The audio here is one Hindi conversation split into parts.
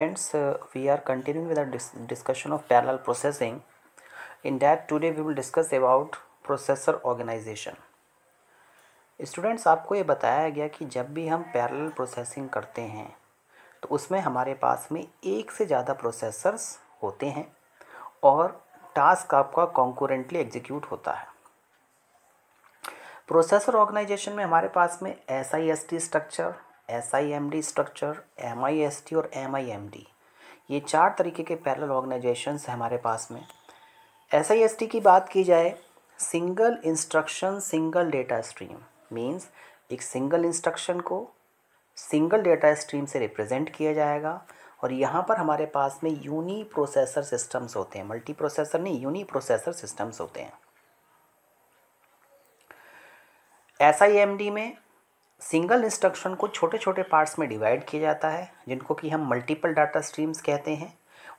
Friends, uh, we are continuing with our dis discussion of parallel processing. In that, today we will discuss about processor organization. Students आपको ये बताया गया कि जब भी हम पैरेलल प्रोसेसिंग करते हैं तो उसमें हमारे पास में एक से ज़्यादा प्रोसेसर्स होते हैं और टास्क आपका कॉन्कोरेंटली एग्जीक्यूट होता है प्रोसेसर ऑर्गेनाइजेशन में हमारे पास में S I S T structure S I M D structure M I S T और एम आई एम डी ये चार तरीके के पैरल ऑर्गेनाइजेशंस हमारे पास में एस आई एस टी की बात की जाए single instruction single data stream means एक सिंगल इंस्ट्रक्शन को सिंगल डेटा स्ट्रीम से रिप्रेजेंट किया जाएगा और यहाँ पर हमारे पास में यूनी प्रोसेसर सिस्टम्स होते हैं मल्टी प्रोसेसर नहीं यूनी प्रोसेसर सिस्टम्स होते हैं एस आई एम डी में सिंगल इंस्ट्रक्शन को छोटे छोटे पार्ट्स में डिवाइड किया जाता है जिनको कि हम मल्टीपल डाटा स्ट्रीम्स कहते हैं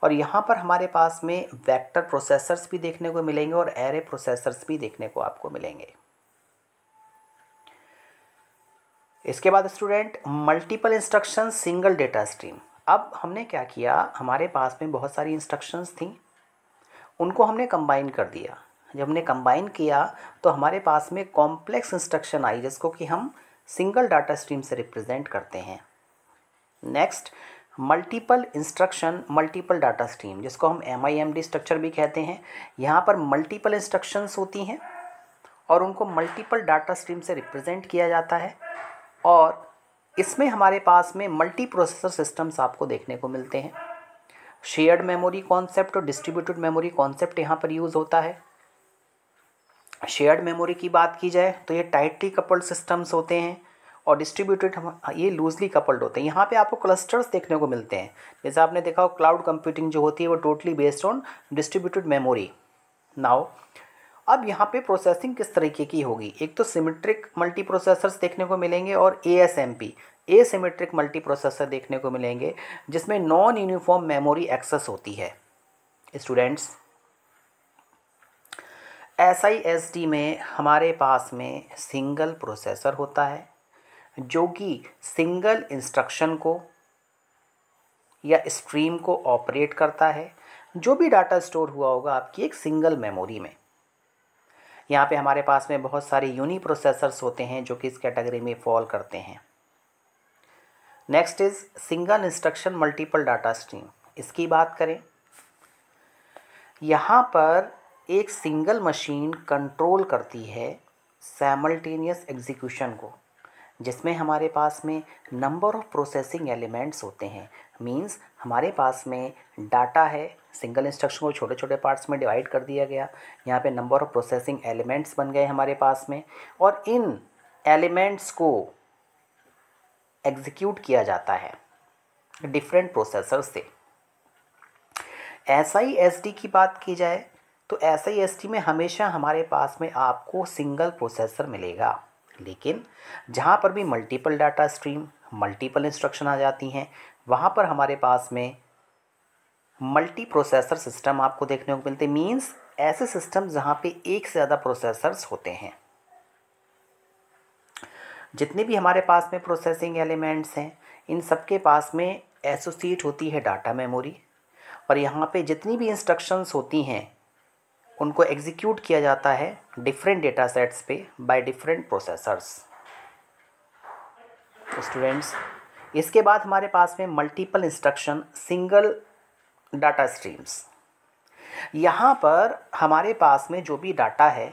और यहाँ पर हमारे पास में वेक्टर प्रोसेसर्स भी देखने को मिलेंगे और एरे प्रोसेसर्स भी देखने को आपको मिलेंगे इसके बाद student multiple instruction single data stream अब हमने क्या किया हमारे पास में बहुत सारी इंस्ट्रक्शंस थी उनको हमने कंबाइन कर दिया जब हमने कंबाइन किया तो हमारे पास में कॉम्प्लेक्स इंस्ट्रक्शन आई जिसको कि हम सिंगल डाटा स्ट्रीम से रिप्रेजेंट करते हैं next multiple instruction multiple data stream जिसको हम M I M D structure भी कहते हैं यहाँ पर मल्टीपल इंस्ट्रक्शंस होती हैं और उनको मल्टीपल डाटा स्ट्रीम से रिप्रेजेंट किया जाता है और इसमें हमारे पास में मल्टी प्रोसेसर सिस्टम्स आपको देखने को मिलते हैं शेयर्ड मेमोरी कॉन्सेप्ट और डिस्ट्रीब्यूटेड मेमोरी कॉन्सेप्ट यहाँ पर यूज़ होता है शेयर्ड मेमोरी की बात की जाए तो ये टाइटली कपल्ड सिस्टम्स होते हैं और डिस्ट्रीब्यूटेड हम हाँ, ये लूजली कपल्ड होते हैं यहाँ पे आपको क्लस्टर्स देखने को मिलते हैं जैसे आपने देखा हो क्लाउड कंप्यूटिंग जो होती है वो totally based on distributed memory now अब यहाँ पे प्रोसेसिंग किस तरीके की होगी एक तो सिमेट्रिक मल्टी प्रोसेसर्स देखने को मिलेंगे और A S M P a multi processor देखने को मिलेंगे जिसमें नॉन यूनिफॉर्म मेमोरी एक्सेस होती है students S I S D में हमारे पास में सिंगल प्रोसेसर होता है जो कि सिंगल इंस्ट्रक्शन को या स्ट्रीम को ऑपरेट करता है जो भी डाटा स्टोर हुआ होगा आपकी एक सिंगल मेमोरी में यहाँ पे हमारे पास में बहुत सारे यूनि प्रोसेसर्स होते हैं जो कि इस कैटेगरी में फॉल करते हैं next is single instruction multiple data stream इसकी बात करें यहाँ पर एक सिंगल मशीन कंट्रोल करती है सैमल्टेनियस एग्जीक्यूशन को जिसमें हमारे पास में नंबर ऑफ प्रोसेसिंग एलिमेंट्स होते हैं मींस हमारे पास में डाटा है सिंगल इंस्ट्रक्शन को छोटे छोटे पार्ट्स में डिवाइड कर दिया गया यहाँ पे नंबर ऑफ प्रोसेसिंग एलिमेंट्स बन गए हमारे पास में और इन एलिमेंट्स को एग्जीक्यूट किया जाता है डिफरेंट प्रोसेसर से एस आई एस डी की बात की जाए तो ऐसे ही एस टी में हमेशा हमारे पास में आपको सिंगल प्रोसेसर मिलेगा लेकिन जहाँ पर भी multiple data stream multiple instruction आ जाती हैं वहाँ पर हमारे पास में मल्टी प्रोसेसर सिस्टम आपको देखने को मिलते मीन्स ऐसे सिस्टम जहाँ पे एक से ज़्यादा प्रोसेसर्स होते हैं जितने भी हमारे पास में प्रोसेसिंग एलिमेंट्स हैं इन सब के पास में एसोसिएट होती है डाटा मेमोरी और यहाँ पे जितनी भी इंस्ट्रक्शंस होती हैं उनको एग्जीक्यूट किया जाता है डिफरेंट डेटा सेट्स पे बाय डिफरेंट प्रोसेसर्स स्टूडेंट्स इसके बाद हमारे पास में multiple instruction single data streams यहाँ पर हमारे पास में जो भी डाटा है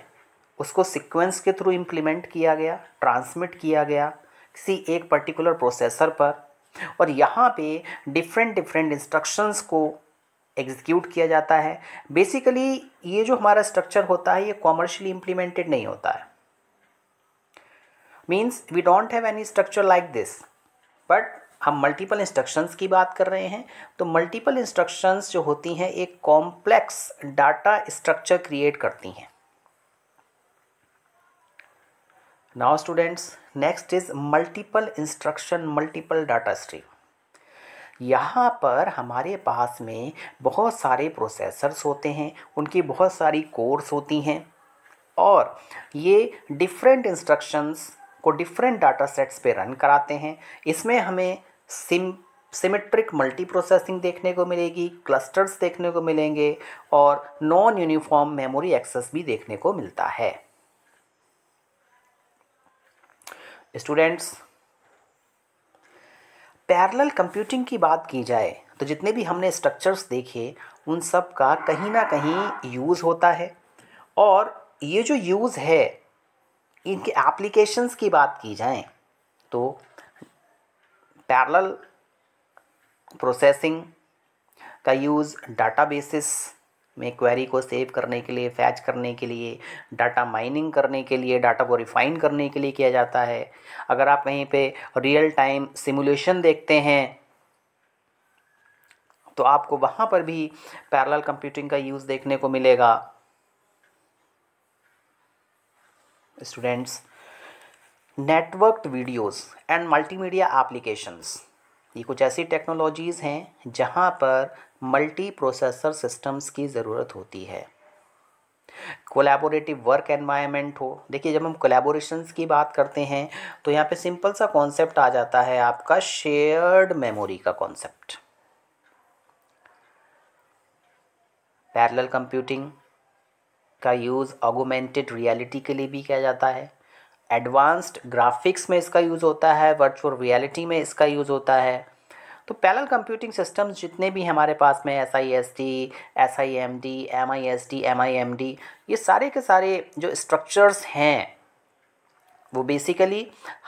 उसको सीक्वेंस के थ्रू इम्प्लीमेंट किया गया ट्रांसमिट किया गया किसी एक पर्टिकुलर प्रोसेसर पर और यहाँ पे डिफरेंट डिफरेंट इंस्ट्रक्शंस को एग्जीक्यूट किया जाता है बेसिकली ये जो हमारा स्ट्रक्चर होता है ये कॉमर्शियली इम्प्लीमेंटेड नहीं होता है means we don't have any structure like this but हम मल्टीपल इंस्ट्रक्शंस की बात कर रहे हैं तो मल्टीपल इंस्ट्रक्शंस जो होती हैं एक कॉम्प्लेक्स डाटा स्ट्रक्चर क्रिएट करती हैं now students next is multiple instruction multiple data stream यहाँ पर हमारे पास में बहुत सारे प्रोसेसर्स होते हैं उनकी बहुत सारी कोर्स होती हैं और ये डिफरेंट इंस्ट्रक्शंस को डिफरेंट डाटा सेट्स पे रन कराते हैं इसमें हमें सिम सिमेट्रिक मल्टी प्रोसेसिंग देखने को मिलेगी क्लस्टर्स देखने को मिलेंगे और नॉन यूनिफॉर्म मेमोरी एक्सेस भी देखने को मिलता है स्टूडेंट्स पैरेलल कंप्यूटिंग की बात की जाए तो जितने भी हमने स्ट्रक्चर्स देखे उन सब का कहीं ना कहीं यूज़ होता है और ये जो यूज़ है इनके एप्लीकेशंस की बात की जाए तो पैरेलल प्रोसेसिंग का यूज़ डाटा बेसिस में क्वेरी को सेव करने के लिए फैच करने के लिए डाटा माइनिंग करने के लिए डाटा को रिफ़ाइन करने के लिए किया जाता है अगर आप कहीं पे रियल टाइम सिमुलेशन देखते हैं तो आपको वहाँ पर भी पैरेलल कंप्यूटिंग का यूज़ देखने को मिलेगा students networked videos and multimedia applications ये कुछ ऐसी टेक्नोलॉजीज़ हैं जहाँ पर मल्टी प्रोसेसर सिस्टम्स की ज़रूरत होती है कोलैबोरेटिव वर्क एनवायरनमेंट हो देखिए जब हम कोलैबोरेशंस की बात करते हैं तो यहाँ पे सिंपल सा कॉन्सेप्ट आ जाता है आपका शेयर्ड मेमोरी का कॉन्सेप्ट पैरेलल कंप्यूटिंग का यूज़ ऑगोमेंटेड रियलिटी के लिए भी किया जाता है एडवांस्ड ग्राफिक्स में इसका यूज़ होता है वर्चुअल रियलिटी में इसका यूज़ होता है तो पैरल कंप्यूटिंग सिस्टम्स जितने भी हमारे पास में S I S T S I M D M I S T M I M D ये सारे के सारे जो स्ट्रक्चर्स हैं वो बेसिकली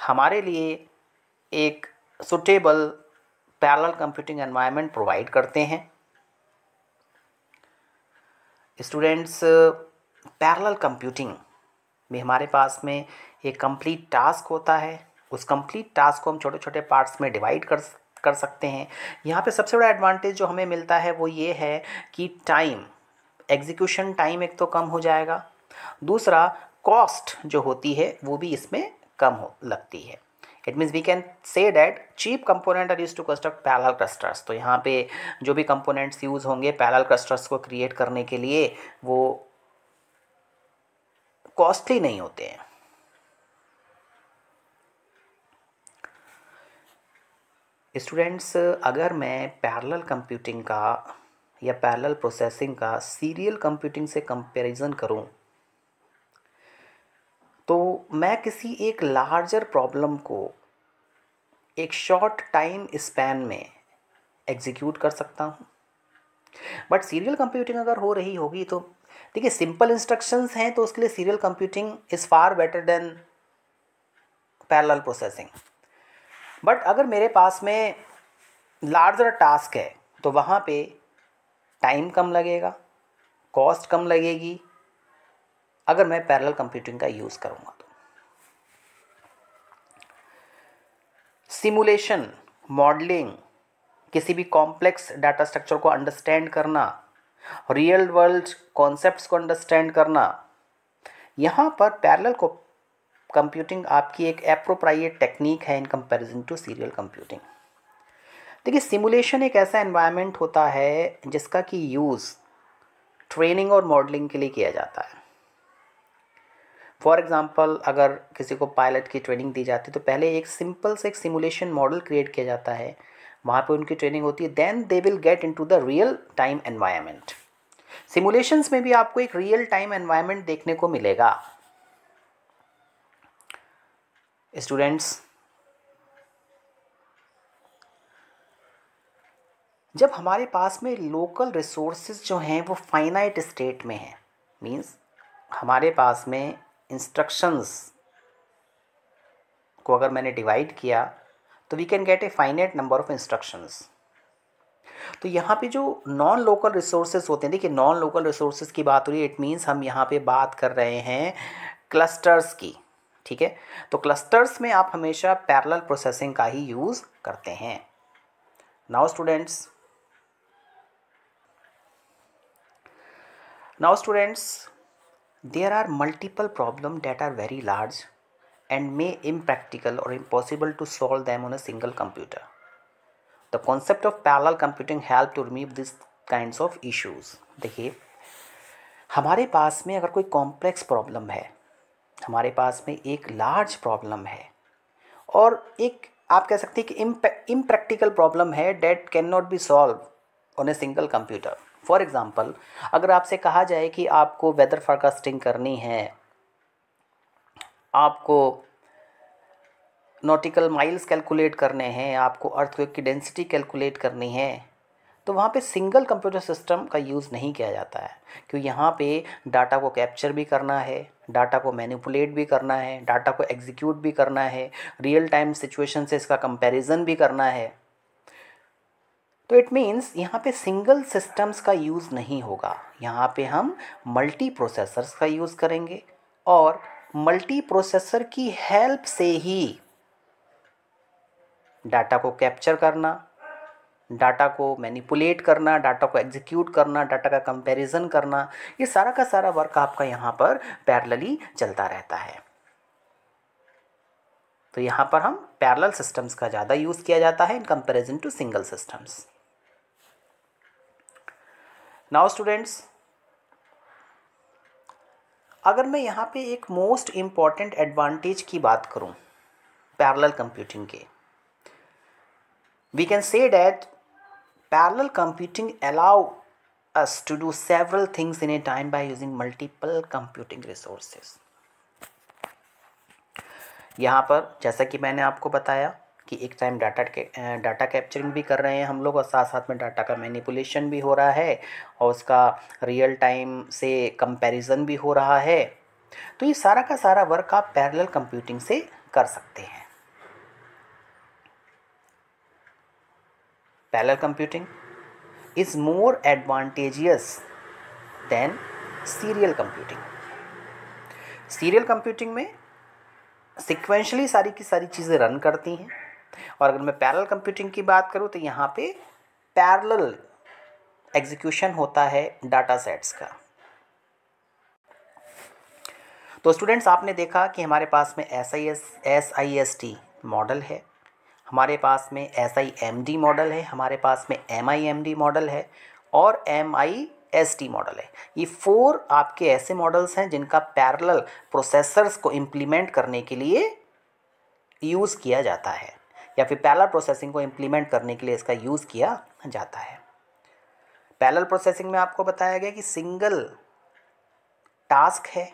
हमारे लिए एक suitable parallel computing environment provide करते हैं स्टूडेंट्स पैरल कंप्यूटिंग में हमारे पास में एक कंप्लीट टास्क होता है उस कंप्लीट टास्क को हम छोटे छोटे पार्ट्स में डिवाइड कर कर सकते हैं यहाँ पे सबसे बड़ा एडवांटेज जो हमें मिलता है वो ये है कि टाइम एग्जीक्यूशन टाइम एक तो कम हो जाएगा दूसरा कॉस्ट जो होती है वो भी इसमें कम हो लगती है it means we can say that cheap component are use to construct parallel clusters तो यहाँ पे जो भी कंपोनेंट्स यूज होंगे पैरल क्लस्टर्स को क्रिएट करने के लिए वो कॉस्टली नहीं होते हैं स्टूडेंट्स अगर मैं पैरेलल कंप्यूटिंग का या पैरेलल प्रोसेसिंग का सीरियल कंप्यूटिंग से कंपैरिजन करूं तो मैं किसी एक लार्जर प्रॉब्लम को एक शॉर्ट टाइम स्पैन में एग्जीक्यूट कर सकता हूं बट सीरियल कंप्यूटिंग अगर हो रही होगी तो देखिए सिंपल इंस्ट्रक्शंस हैं तो उसके लिए serial computing is far better than parallel processing but अगर मेरे पास में लार्जर टास्क है तो वहाँ पे टाइम कम लगेगा कॉस्ट कम लगेगी अगर मैं पैरेलल कंप्यूटिंग का यूज़ करूँगा तो सिमुलेशन मॉडलिंग किसी भी कॉम्प्लेक्स डाटा स्ट्रक्चर को अंडरस्टैंड करना रियल वर्ल्ड कॉन्सेप्ट्स को अंडरस्टैंड करना यहाँ पर पैरेलल को कंप्यूटिंग आपकी एक अप्रोप्राइट टेक्निक है in comparison to serial computing देखिए सिमुलेशन एक ऐसा एनवायरनमेंट होता है जिसका कि यूज़ ट्रेनिंग और मॉडलिंग के लिए किया जाता है फॉर एग्ज़ाम्पल अगर किसी को पायलट की ट्रेनिंग दी जाती है तो पहले एक सिंपल से एक सिमुलेशन मॉडल क्रिएट किया जाता है वहाँ पे उनकी ट्रेनिंग होती है then they will get to the real time environment simulations में भी आपको एक रियल टाइम एनवायरनमेंट देखने को मिलेगा स्टूडेंट्स जब हमारे पास में लोकल रिसोर्सेज जो हैं वो फाइनाइट स्टेट में हैं मीन्स हमारे पास में इंस्ट्रक्शंस को अगर मैंने डिवाइड किया तो we can get a finite number of instructions तो यहाँ पे जो नॉन लोकल रिसोर्सेज होते हैं देखिए नॉन लोकल रिसोर्सेज की बात हो रही है इट मीन्स हम यहाँ पे बात कर रहे हैं क्लस्टर्स की ठीक है तो क्लस्टर्स में आप हमेशा पैरल प्रोसेसिंग का ही यूज करते हैं now students now students there are multiple problem that are very large and may impractical और impossible to solve them on a single computer the concept of parallel computing help to remove this kind of issues देखिए हमारे पास में अगर कोई कॉम्प्लेक्स प्रॉब्लम है हमारे पास में एक लार्ज प्रॉब्लम है और एक आप कह सकते हैं कि इम्प्रैक्टिकल प्रॉब्लम है that can not be solve on a single computer for example अगर आपसे कहा जाए कि आपको वेदर फॉरकास्टिंग करनी है आपको नॉटिकल माइल्स कैलकुलेट करने हैं आपको अर्थवेक की डेंसिटी कैलकुलेट करनी है तो वहाँ पे सिंगल कंप्यूटर सिस्टम का यूज़ नहीं किया जाता है क्योंकि यहाँ पे डाटा को कैप्चर भी करना है डाटा को मैनिपुलेट भी करना है डाटा को एग्जीक्यूट भी करना है रियल टाइम सिचुएशन से इसका कंपैरिजन भी करना है तो इट मीन्स यहाँ पे सिंगल सिस्टम्स का यूज़ नहीं होगा यहाँ पे हम मल्टी प्रोसेसर्स का यूज़ करेंगे और मल्टी प्रोसेसर की हेल्प से ही डाटा को कैप्चर करना डाटा को मैनिपुलेट करना डाटा को एग्जीक्यूट करना डाटा का कंपैरिजन करना ये सारा का सारा वर्क आपका यहाँ पर पैरलली चलता रहता है तो यहाँ पर हम पैरल सिस्टम्स का ज़्यादा यूज़ किया जाता है in comparison to single systems now students अगर मैं यहाँ पे एक मोस्ट इम्पॉर्टेंट एडवांटेज की बात करूँ पैरल कंप्यूटिंग के we can say that Parallel computing allow us to do several things in a time by using multiple computing resources. यहाँ पर जैसा कि मैंने आपको बताया कि एक टाइम डाटा डाटा कैप्चरिंग भी कर रहे हैं हम लोग और साथ साथ में डाटा का मैनिपुलेशन भी हो रहा है और उसका रियल टाइम से कंपैरिजन भी हो रहा है तो ये सारा का सारा वर्क आप पैरेलल कंप्यूटिंग से कर सकते हैं parallel computing is more advantageous than serial computing serial computing में सिक्वेंशली सारी की सारी चीज़ें रन करती हैं और अगर मैं पैरल कंप्यूटिंग की बात करूँ तो यहाँ पे पैरल एग्जीक्यूशन होता है डाटा सेट्स का तो स्टूडेंट्स आपने देखा कि हमारे पास में S I S S I S T model है हमारे पास में S I M D model है हमारे पास में M I M D model है और M I S T model है ये फोर आपके ऐसे मॉडल्स हैं जिनका पैरेलल प्रोसेसर्स को इम्प्लीमेंट करने के लिए यूज़ किया जाता है या फिर पैरेलल प्रोसेसिंग को इम्प्लीमेंट करने के लिए इसका यूज़ किया जाता है पैरेलल प्रोसेसिंग में आपको बताया गया कि सिंगल टास्क है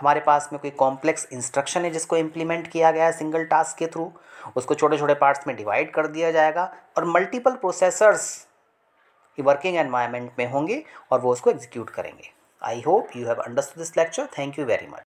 हमारे पास में कोई कॉम्प्लेक्स इंस्ट्रक्शन है जिसको इम्प्लीमेंट किया गया है सिंगल टास्क के थ्रू उसको छोटे छोटे पार्ट्स में डिवाइड कर दिया जाएगा और मल्टीपल प्रोसेसर्स वर्किंग एनवायरमेंट में होंगे और वो उसको एग्जीक्यूट करेंगे I hope you have understood this lecture thank you very much